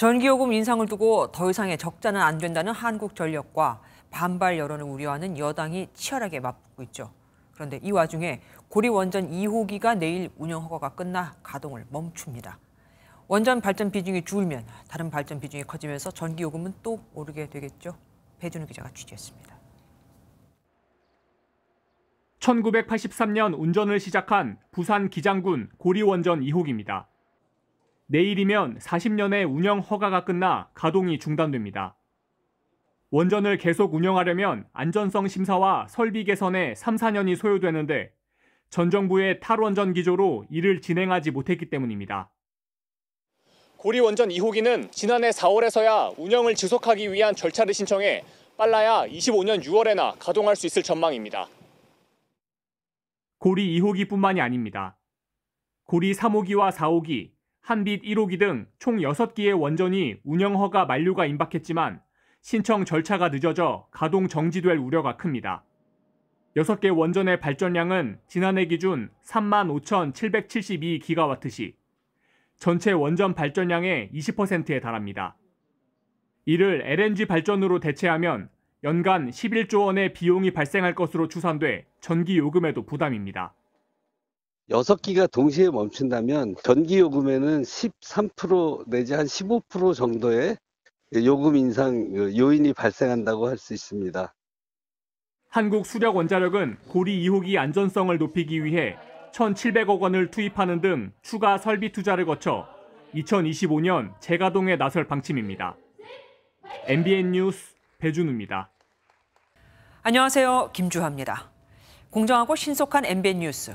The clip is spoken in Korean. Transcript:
전기요금 인상을 두고 더 이상의 적자는 안 된다는 한국전력과 반발 여론을 우려하는 여당이 치열하게 맞붙고 있죠. 그런데 이 와중에 고리원전 2호기가 내일 운영 허가가 끝나 가동을 멈춥니다. 원전 발전 비중이 줄면 다른 발전 비중이 커지면서 전기요금은 또 오르게 되겠죠. 배준우 기자가 취재했습니다. 1983년 운전을 시작한 부산 기장군 고리원전 2호기입니다. 내일이면 40년의 운영 허가가 끝나 가동이 중단됩니다. 원전을 계속 운영하려면 안전성 심사와 설비 개선에 3, 4년이 소요되는데 전 정부의 탈원전 기조로 이를 진행하지 못했기 때문입니다. 고리원전 2호기는 지난해 4월에서야 운영을 지속하기 위한 절차를 신청해 빨라야 25년 6월에나 가동할 수 있을 전망입니다. 고리 2호기뿐만이 아닙니다. 고리 3호기와 4호기, 한빛 1호기 등 총 6기의 원전이 운영허가 만료가 임박했지만 신청 절차가 늦어져 가동 정지될 우려가 큽니다. 6개 원전의 발전량은 지난해 기준 35,772기가와트시 전체 원전 발전량의 20%에 달합니다. 이를 LNG 발전으로 대체하면 연간 11조 원의 비용이 발생할 것으로 추산돼 전기 요금에도 부담입니다. 6 기가 동시에 멈춘다면 전기 요금에는 13% 내지 한 15% 정도의 요금 인상 그 요인이 발생한다고 할 수 있습니다. 한국수력원자력은 고리 2호기 안전성을 높이기 위해 1,700억 원을 투입하는 등 추가 설비 투자를 거쳐 2025년 재가동에 나설 방침입니다. MBN 뉴스 배준우입니다. 안녕하세요. 김주하입니다. 공정하고 신속한 MBN 뉴스